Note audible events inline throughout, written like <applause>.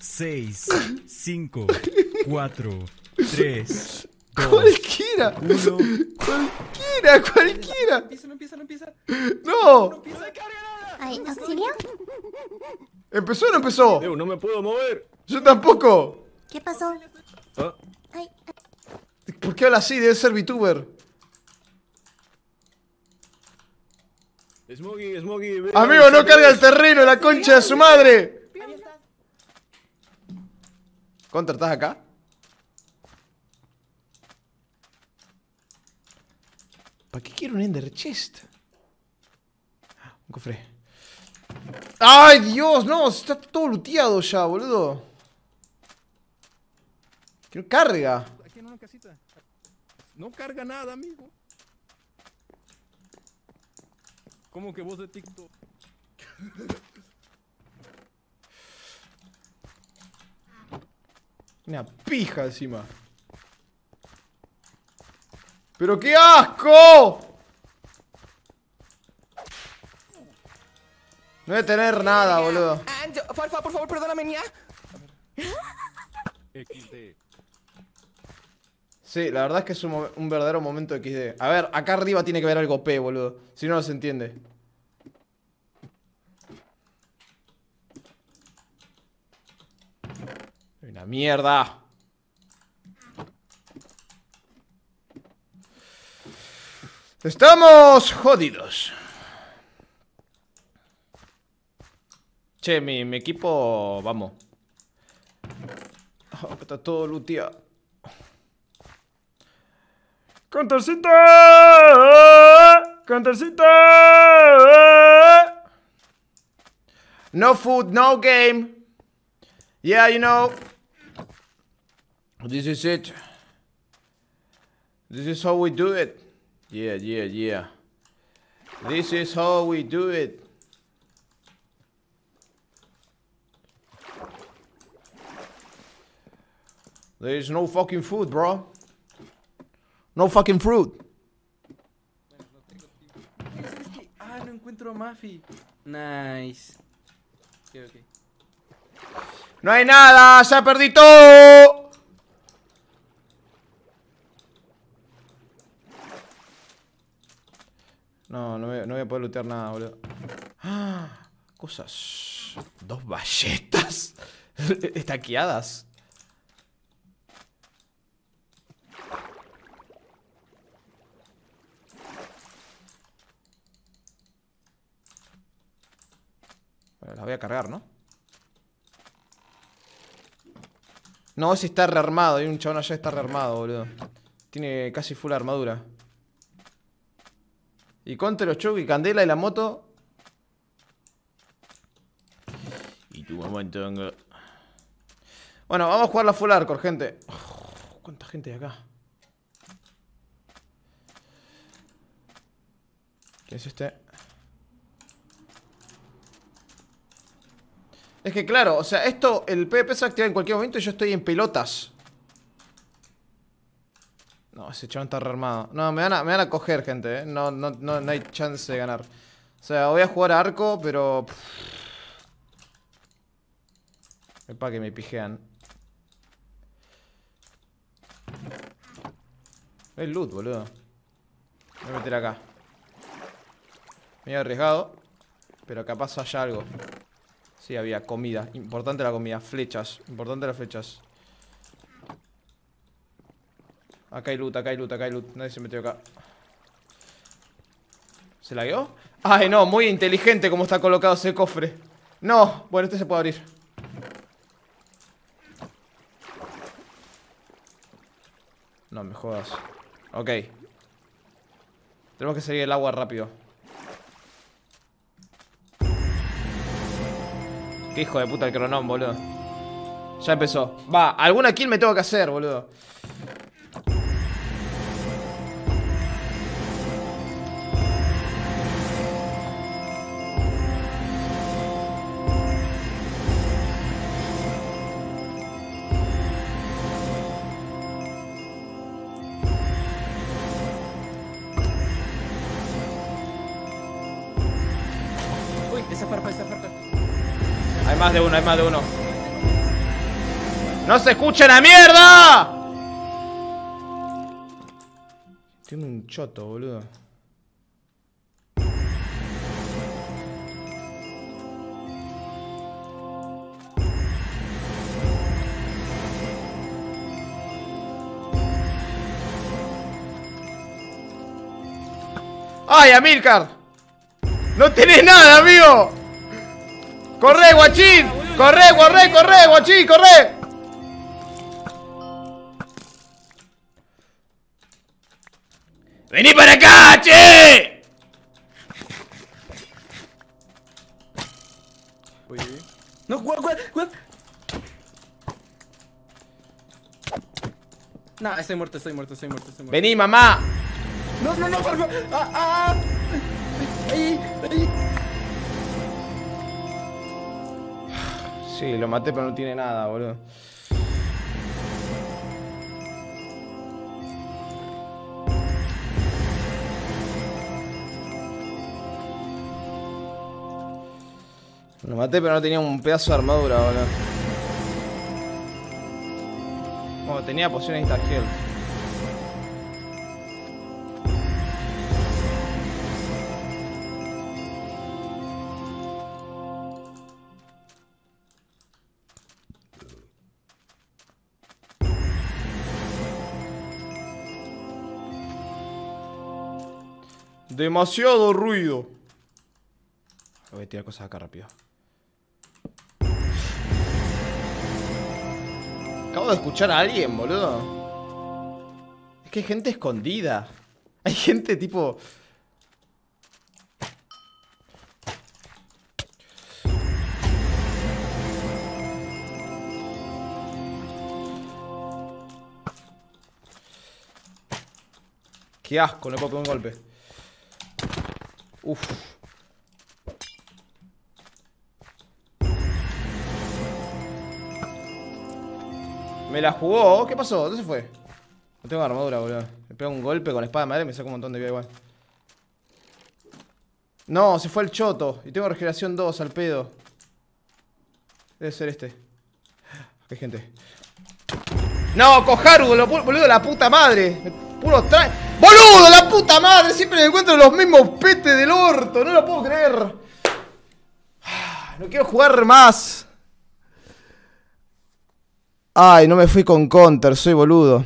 6, 5, 4, 3, Cualquiera. Cualquiera, cualquiera. No empieza, no empieza, no empieza. No. No empieza, Ay, ¿auxilio? ¿Empezó o no empezó? Yo no me puedo mover. Yo tampoco. ¿Qué pasó? ¿Ah? Ay, ay. ¿Por qué habla así? Debe ser VTuber. Smoggy, Smoggy. Amigo, no carga el terreno, la concha de su madre. Contra, ¿estás acá? ¿Para qué quiero un Ender Chest? Un cofre. ¡Ay, Dios! No, está todo looteado ya, boludo. Quiero carga. Aquí una casita. No carga nada, amigo. ¿Cómo que vos de TikTok? <laughs> Una pija encima. ¡Pero qué asco! No voy a tener nada, boludo. Por favor, por favor, perdóname, XD. Sí, la verdad es que es un, un verdadero momento XD. A ver, acá arriba tiene que haber algo P, boludo. Si no, no se entiende. mierda! Estamos jodidos. Che, mi, equipo... Vamos. Oh, está todo tío? Contorcito. contracito No food, no game. Yeah, you know. This is it. This is how we do it. Yeah, yeah, yeah. This is how we do it. There is no fucking food, bro. No fucking fruit. Ah, no encuentro Mafi. Nice. No hay nada, se ha perdido. lootear nada, boludo. ¡Ah! Cosas. Dos balletas. <laughs> Estaqueadas. Bueno, las voy a cargar, ¿no? No, si está rearmado. Hay un chabón allá que está rearmado, boludo. Tiene casi full armadura. Y contra los chocos y candela y la moto. Y tu momento. Bueno, vamos a jugar la full arcor, gente. Oh, ¿Cuánta gente hay acá? ¿Qué es este? Es que claro, o sea, esto, el PvP se activa en cualquier momento y yo estoy en pelotas. No, ese chabón está rearmado. No, me van a, coger, gente. Eh. No, no, hay chance de ganar. O sea, voy a jugar arco, pero... Es para que me pijean. Hay loot, boludo. Voy a meter acá. Medio arriesgado. Pero capaz haya algo. Sí, había comida. Importante la comida. Flechas. Importante las flechas. Acá hay loot, acá hay loot, acá hay loot. Nadie se metió acá. ¿Se la guió? Ay, no, muy inteligente como está colocado ese cofre. No, bueno, este se puede abrir. No, me jodas. Ok. Tenemos que salir el agua rápido. Qué hijo de puta el cronón, boludo. Ya empezó. Va, alguna kill me tengo que hacer, boludo. Esa farfa, esa farfa. Hay más de uno, hay más de uno. ¡No se escucha la mierda! Tiene un choto, boludo. ¡Ay, Amilcar! ¡No tenés nada, amigo! ¡Corre, guachín! ¡Corre, corre, corre, guachín! ¡Corre! ¡Vení para acá, che! No, what, what, what? No, estoy muerto, estoy muerto, estoy muerto, estoy muerto. ¡Vení, mamá! No, no, no, por favor. Ah, ah. ay! Sí, lo maté, pero no tiene nada, boludo. Lo maté, pero no tenía un pedazo de armadura, boludo. Bueno, tenía pociones de Demasiado ruido. Voy a tirar cosas acá rápido. Acabo de escuchar a alguien, boludo. Es que hay gente escondida. Hay gente tipo... Qué asco, no puedo pegar un golpe. Uf. Me la jugó. ¿Qué pasó? ¿Dónde se fue? No tengo armadura, boludo. Me pego un golpe con la espada de madre y me saco un montón de vida igual. No, se fue el choto. Y tengo regeneración 2 al pedo. Debe ser este. Hay gente. No, cojar! boludo, la puta madre. Puro trae. ¡Boludo, la puta madre! Siempre me encuentro los mismos petos no lo puedo creer. Ah, no quiero jugar más. Ay, no me fui con counter, soy boludo.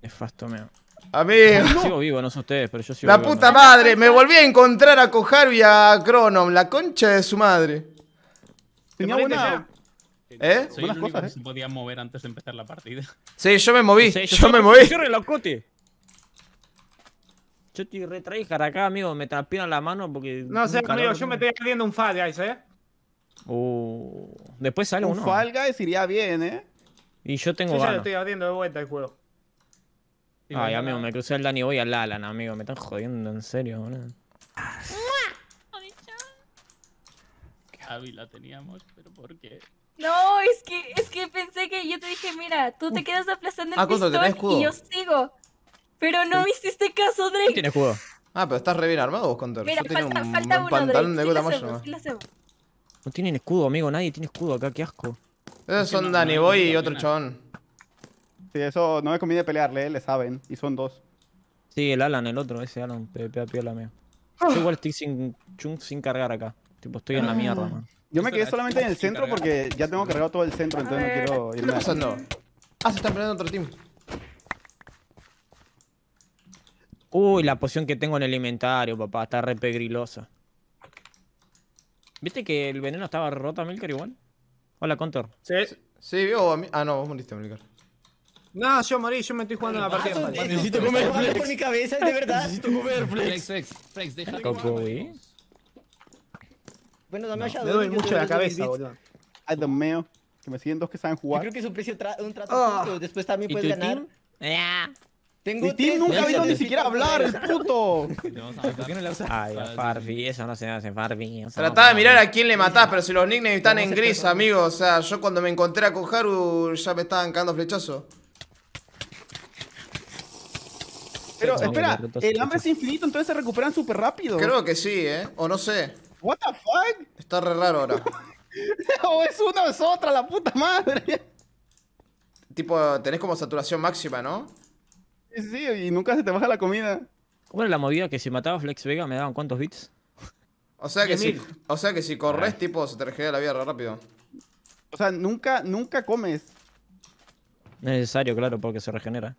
Nefasto, meo. Amigo. Yo vivo, no sé ustedes, pero yo La puta madre, me volví a encontrar a cojar y a Cronom, la concha de su madre. Tenía buena... ¿Eh? Soy buenas cosas, que se ¿eh? podía mover antes de empezar la partida. Sí, yo me moví, yo, me moví. Yo estoy re tryhard acá, amigo. Me transpiran la mano porque. No sé, amigo, yo me estoy perdiendo un Fall Guys, ¿eh? Uh, después sale un uno. Fall Guys iría bien, ¿eh? Y yo tengo. ya lo estoy abriendo de vuelta el juego. Ay, amigo, me crucé al Dani voy al Alan, amigo. Me están jodiendo en serio, boludo. Qué hábil la teníamos, pero ¿por qué? No, es que, es que pensé que yo te dije, mira, tú te quedas aplastando el ah, pistón y yo sigo. Pero no me hiciste caso, Drake. Tiene escudo Ah, pero estás re bien armado vos, con Mira, Yo falta, un, pantalón de No tienen escudo, amigo. Nadie tiene escudo acá. Qué asco. Esos son Danny Boy y otro chabón. Sí, eso no me conviene pelearle, le saben. Y son dos. Sí, el Alan, el otro. Ese Alan pega piola mía. Ah. Yo igual estoy sin sin cargar acá. Tipo, estoy en la ah. mierda, man. Yo me quedé solamente en el centro porque ya tengo cargado todo el centro, entonces no quiero irme. ¿Qué pasando? Ah, se están peleando otro team. Uy, la poción que tengo en el inventario, papá, está re pegrilosa. ¿Viste que el veneno estaba a Milker, igual? Hola, Contor. Sí. Sí, vio a Ah, no, vos moriste, Milker. No, yo morí, yo me estoy jugando la partida. Ah, necesito comer flex. por mi cabeza, de verdad. Necesito comer flex. Flex, flex, flex, deja de Bueno, dame allá. me duele mucho la cabeza, boludo. Ay, meo. Que me siguen dos que saben jugar. Yo creo que es un precio un trato ah. justo. Después también puedes ganar. Ah. Tengo un... nunca vino ni siquiera hablar, el puto. <laughs> ¿Por no Ay, eso no se hace, Farby. trataba de mirar a quién le matás, pero si los nicknames están en gris, amigo. O sea, yo cuando me encontré a Haru, ya me estaban cagando flechazo. Pero espera, el hambre es infinito, entonces se recuperan súper rápido. Creo que sí, ¿eh? O no sé. What the fuck? Está re raro ahora. <laughs> o es una o es otra, la puta madre. Tipo, tenés como saturación máxima, ¿no? Sí, y nunca se te baja la comida. ¿Cómo era la movida que si mataba Flex Vega me daban cuántos bits? O sea que, si, o sea que si corres, ah. tipo, se te regenera la vida rápido. O sea, nunca, nunca comes. Necesario, claro, porque se regenera.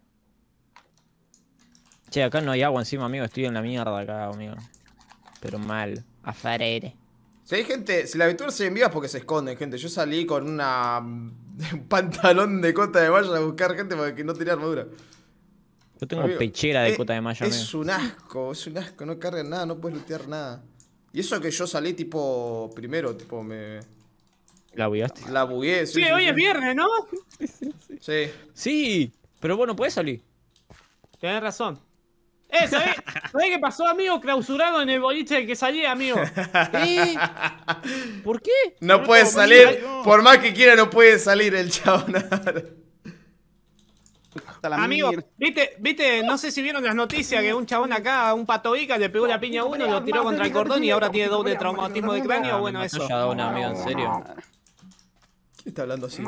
Che, acá no hay agua encima, amigo. Estoy en la mierda acá, amigo. Pero mal. Afarere. Si hay gente, si la aventura se envía es porque se esconden, gente. Yo salí con una <laughs> un pantalón de cota de valla a buscar gente porque no tenía armadura. Yo tengo pechera de eh, cota de malla. Es un asco, es un asco. No cargas nada, no puedes lootear nada. Y eso que yo salí tipo primero, tipo me... ¿La bugueaste? La bugué, sí. sí, hoy es viernes, ¿no? Sí. Sí, pero bueno, puedes salir. Tenés razón. Eh, <laughs> ¿sabés, qué pasó, amigo? Clausurado en el boliche del que salí, amigo. ¿Por qué? No, puedes puede salir. Por más que quiera, no puede salir el chabón. <laughs> Amigo, viste, viste, no sé si vieron las noticias que un chabón acá, un patoica, le pegó la piña a uno, lo tiró contra el cordón y ahora tiene doble traumatismo de cráneo. Bueno, eso. amigo, en serio. ¿Qué está hablando así?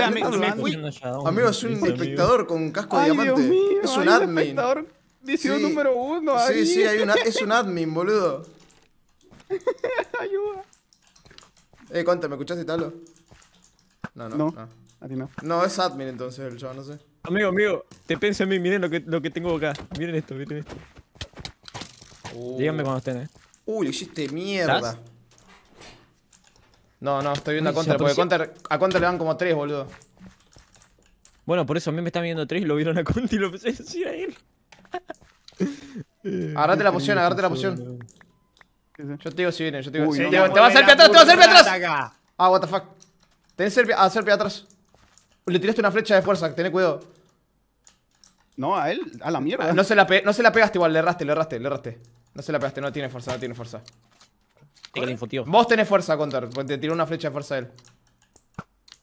Amigo, es un espectador con un casco de diamante. es un admin. Dice sí. número uno. Sí, sí, hay una, es un admin, boludo. <laughs> Ayuda. Eh, cuéntame, ¿me escuchaste, Talo? no. no. No, es admin entonces el yo, no sé. Amigo, amigo, te pienso a mí, miren lo que, lo que tengo acá. Miren esto, miren esto. Uh. Díganme cuando estén, eh. Uy, le hiciste mierda. No, no, estoy viendo a Counter, porque a Counter le dan como 3, boludo. Bueno, por eso a mí me están viendo 3 y lo vieron a Counter y lo pensé a decir a él. <laughs> agarrate la poción, agarrate la poción. Yo te digo si viene, yo te digo. si viene te, va vas a hacer pie atrás, te vas a hacer atrás. Ah, what the fuck. Tenés a hacer ah, pie atrás. Le tiraste una flecha de fuerza, tené cuidado. No, a él, a la mierda. No se la, pegaste igual, le erraste, le erraste, le erraste. No se la pegaste, no tiene fuerza, no tiene fuerza. Info, Vos tenés fuerza, Contar, porque te tiró una flecha de fuerza a él.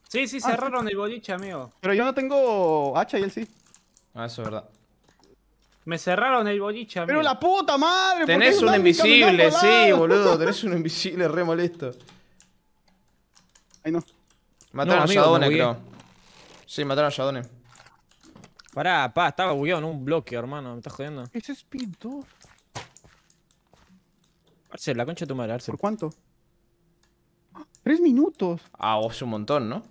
Sí, sí, cerraron ah, el boliche, amigo. Pero yo no tengo hacha y él sí. Ah, eso es verdad. Me cerraron el boliche, amigo. Pero la puta madre, Tenés un invisible, sí, boludo. Tenés <laughs> un invisible re molesto. Ay, no. Mataron a Yadone, creo. Sí, mataron a Shadone. Pará, pa, estaba bugueado en un bloque, hermano. Me estás jodiendo. Ese es pintor. Arcel, la concha de tu madre, Arcel. ¿Por cuánto? Tres minutos. Ah, es un montón, ¿no?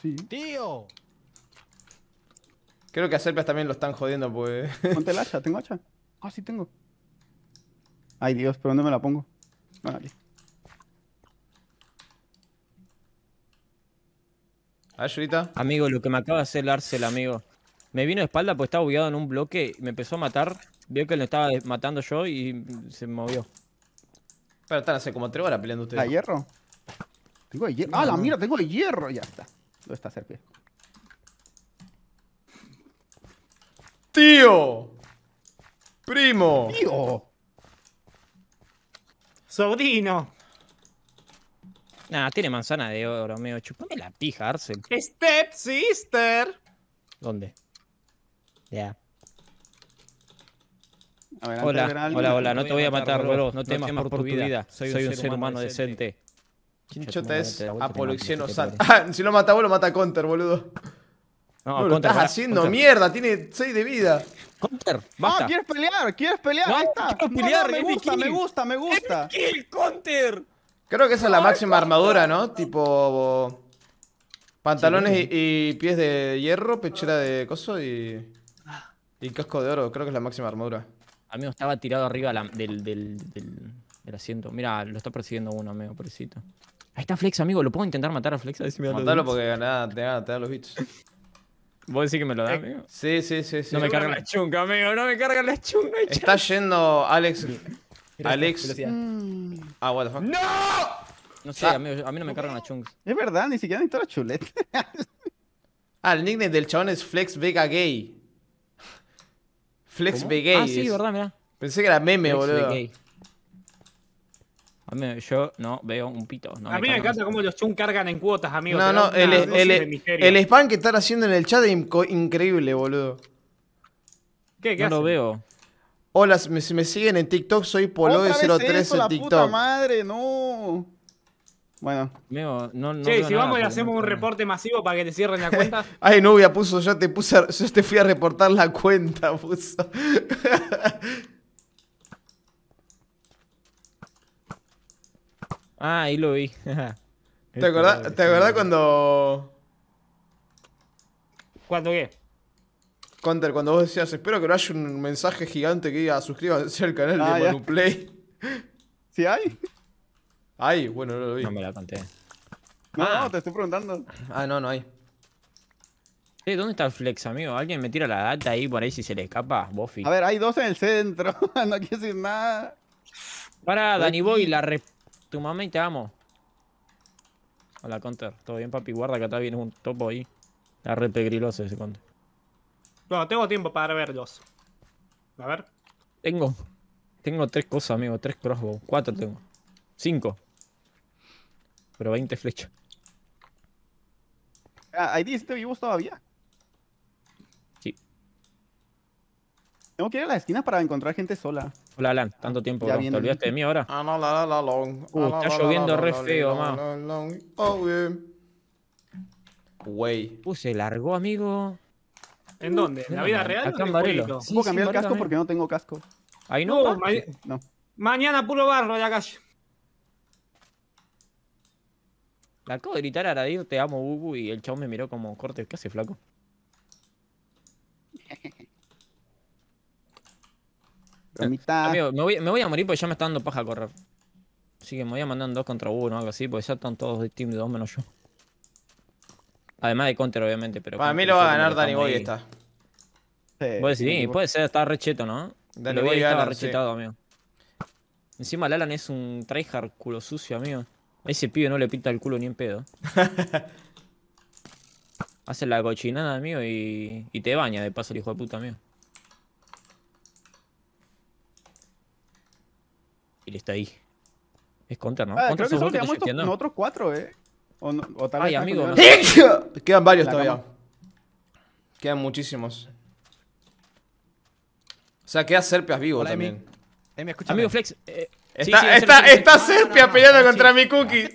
Sí. ¡Tío! Creo que a Serpias también lo están jodiendo, pues. Ponte <laughs> el hacha, ¿tengo hacha? Ah, sí tengo. Ay, Dios, ¿pero dónde me la pongo? Vale. Amigo, lo que me acaba de hacer Larcel, amigo. Me vino de espalda porque estaba bugueado en un bloque. Me empezó a matar. Vio que lo estaba matando yo y se movió. Pero están hace como tres horas peleando ustedes. ¿A ¿Ah, hierro? Tengo hierro. ¡Ah, la mira! Tengo el hierro. Ya está. ¿Dónde está cerca. ¡Tío! ¡Primo! ¡Tío! Sobrino. Nah, tiene manzana de oro, meo. Chupame la pija, Arcel. Step sister. ¿Dónde? Ya. Hola, hola, hola, no te voy a matar, bro. No temas por tu vida. Soy, un, ser humano, decente. Chinchota es Apolo San. Ah, <laughs> si lo mata vos, lo mata Counter, boludo. No, lo estás haciendo mierda, tiene 6 de vida. Counter, basta. No, quieres pelear, quieres pelear, ahí está. me, gusta, me gusta, me gusta, me gusta. Kill, Counter. Creo que esa es la máxima armadura, ¿no? Tipo... Pantalones y, pies de hierro, pechera de coso y... Y casco de oro, creo que es la máxima armadura. Amigo, estaba tirado arriba del, del, asiento. Mira, lo está persiguiendo uno, amigo, pobrecito. Ahí está Flex, amigo. ¿Lo puedo intentar matar a Flex? A ver porque ganada, te, da, te da los bichos. <laughs> ¿Vos decís que me lo da, eh, amigo? Sí, sí, sí. sí. No me cargan la chunca, amigo. No me carga la chunca. Está yendo Alex Alex. Mm. Ah, what the fuck. ¡No! No sé, ah. a, mí, no me cargan las chunks. Es verdad, ni siquiera necesito la chuleta. ah, el nickname del chabón es Flex Vega Gay. Flex Vega, gay Ah, sí, verdad, mirá. Pensé que era meme, boludo. Flex A mí, yo no veo un pito. a mí me, encanta cómo los chung cargan en cuotas, amigo. No, no, el, el, el, spam que están haciendo en el chat es increíble, boludo. ¿Qué, qué no lo veo. Hola, si me, siguen en TikTok, soy Poloe03 en TikTok. Puta madre, no. Bueno. che, si vamos y hacemos un reporte masivo para que te cierren la cuenta. <laughs> Ay, ya puso, yo te puse, yo te fui a reportar la cuenta, puso. <laughs> ah, ahí lo vi. <laughs> ¿Te acuerdas? ¿Te cuando...? ¿Cuándo qué? Conter, cuando vos decías, espero que no haya un mensaje gigante que diga suscríbanse al canal de ah, Manuplay. <laughs> ¿Sí hay? Hay, bueno, no lo vi. No me la conté. No, ah. te estoy preguntando. Ah, no, no hay. Eh, ¿dónde está el flex, amigo? ¿Alguien me tira la data ahí por ahí si se le escapa? Buffy. A ver, hay dos en el centro. <laughs> no quiero decir nada. Para, Dani Boy, la re... Tu mamá y te amo. Hola, Conter. ¿Todo bien, papi? Guarda que acá está un topo ahí. La re pegriloso ese Conter. Bueno, tengo tiempo para verlos. A ver. Tengo. Tengo tres cosas, amigo. Tres crossbow. Cuatro tengo. Cinco. Pero 20 flechas. ¿Hay ¿Ahí dijiste vivos todavía? Sí. Tengo que ir a la esquina para encontrar gente sola. Hola, Alan. Tanto tiempo, ¿Te olvidaste de mí ahora? Ah, no, la, la, la, long. está lloviendo re feo, ma. Oh, se largó, amigo. ¿En dónde? ¿En la vida real? Acá en cambiar el casco porque no tengo casco? Ahí no. Uh, Mañana puro barro ya la calle. Le acabo de gritar a Aradir, te amo, Bubu, y el chavo me miró como corte, ¿qué hace, flaco? <laughs> Mitad... me voy, a morir porque ya me está dando paja a correr. Así que me voy a mandar en dos contra uno o algo así, porque ya están todos de team de dos menos yo. Además de counter, obviamente, pero... Para mí lo va a ganar Danny Boy esta pues puede ser, está recheto, ¿no? Dale, voy a rechetado, amigo. Encima el Alan es un tryhard culo sucio, amigo. A ese pibe no le pinta el culo ni en pedo. <laughs> Hace la cochinada, amigo, y, y te baña de paso el hijo de puta, amigo. Y le está ahí. Es contra, ¿no? Ah, creo que cuatro, ¿eh? O, tal vez Ay, amigo. <laughs> Quedan varios todavía. Quedan muchísimos. O sea, queda Serpias vivo también. Amigo eh, Flex. está Serpia, peleando contra mi cookie.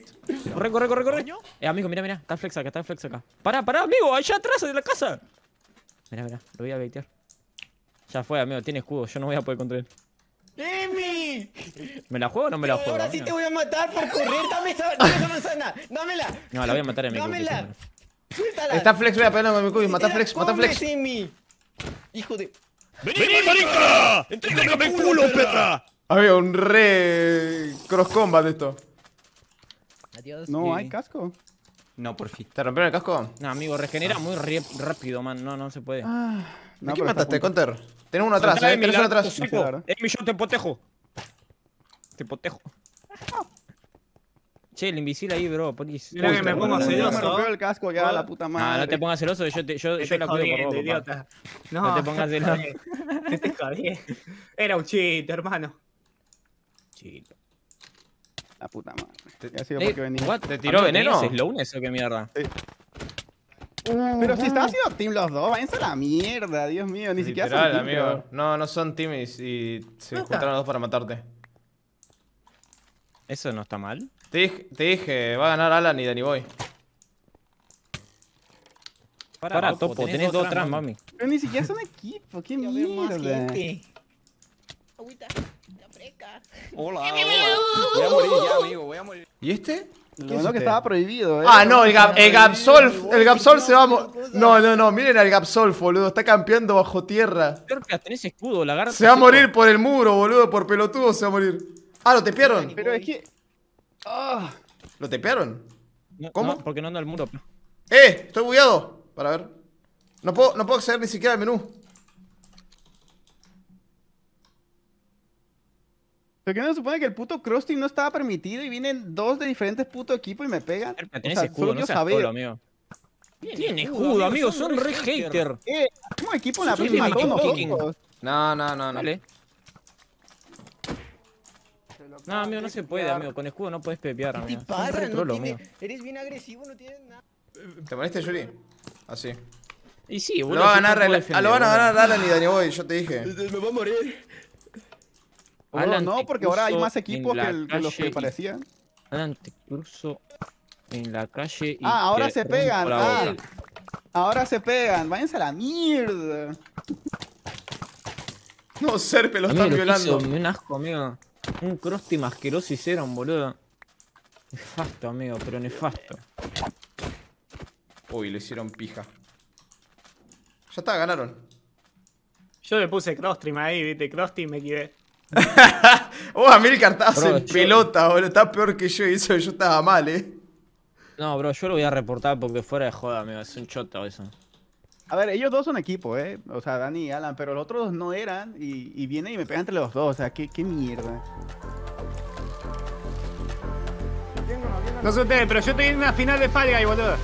Corre, corre, corre, corre. Eh, amigo, mira, mira. Está Flex acá, está Flex acá. Pará, pará, amigo. Allá atrás de la casa. Mira, mira. Lo voy a baitear. Ya fue, amigo. Tiene escudo. Yo no voy a poder contra él. ¡Emi! ¿Me la juego o no me la eh, juego? Ahora sí te voy a matar por correr. Dame esa, manzana. Dámela. No, la voy a matar a mi Dámela. Está Flex, voy a pelear con mi cookie. Mata Flex, mata Flex. Emi. Hijo de... ¡Vení, ¡Vení marica! ¡Entrégame el culo, perra! Había un re cross combat de esto. No, hay casco. No, por fin. ¿Te rompieron el casco? No, amigo, regenera muy rápido, man. No, no se puede. Ah, no, quién mataste, Conter? Tenés uno atrás, eh. Tenés uno atrás. Emi, yo te potejo. Te potejo. Ah. Che, el invisible ahí, bro, please. Mira que me pongo celoso. Me el casco ya, la puta madre. No, no te pongas celoso, yo, te, yo, este yo la cuido por vos, idiota. No, no te pongas <laughs> celoso. Te, te jodí. Era un chiste, hermano. Chiste. La puta madre. Ya sigo porque venía. ¿Te tiró veneno? ¿Es lunes eso? qué mierda? Sí. Pero si están haciendo team los dos, váyanse a la mierda, Dios mío, ni siquiera son team, amigo. No, no son team y se juntaron los dos para matarte. ¿Eso no está mal? Te dije, va a ganar Alan y Danny Boy. Para, topo, tenés, dos atrás, mami. Pero ni siquiera son equipo, qué <laughs> mierda. Agüita, preca. Hola, Voy a morir ya, amigo, voy a morir. ¿Y este? Lo es que este? estaba prohibido, eh. Ah, no, el, Gap, el Gapsolf se va a No, no, no, miren al Gapsolf boludo, está campeando bajo tierra. Tenés escudo, la Se va a morir por el muro, boludo, por pelotudo se va a morir. Ah, lo te pierden. Pero es que ¡Ah! ¿Lo tepearon? ¿Cómo? porque no anda el muro. ¡Eh! Estoy bugueado. Para ver. No puedo, no puedo acceder ni siquiera al menú. Pero que no supone que el puto Krusty no estaba permitido y vienen dos de diferentes puto equipos y me pegan. Tienes escudo, no seas culo, amigo. Tiene escudo, amigo, son re hater. hater. Eh, equipo la misma no, no, no, no. No, amigo, no se puede, amigo. Con escudo no puedes pepear, amigo. Te para, Eres bien agresivo, no tienes nada. ¿Te moleste, Yuri? Así. Y sí, boludo. Lo, van a ganar, a lo van a ganar Alan y Daniel Boy, yo te dije. <laughs> Me va a morir. no, porque ahora hay más equipos que, los que parecían. Alan, te cruzo en la calle y Ah, ahora se pegan. Ah, ahora se pegan. Váyanse a la mierda. No, Serpe lo están violando. un asco, amigo. Un team asqueroso hicieron, boludo. Nefasto, amigo, pero nefasto. Uy, lo hicieron pija. Ya está, ganaron. Yo le puse Crostream ahí, viste, y me quiere. oh, Amilcar en pelota, boludo. Está peor que yo y eso yo estaba mal, eh. No, bro, yo lo voy a reportar porque fuera de joda, amigo. Es un chota eso. A ver, ellos dos son equipo, ¿eh? O sea, Dani y Alan, pero los otros dos no eran y, y viene y me pega entre los dos. O sea, qué, qué mierda. No sé ustedes, pero yo estoy en una final de falga y boludo.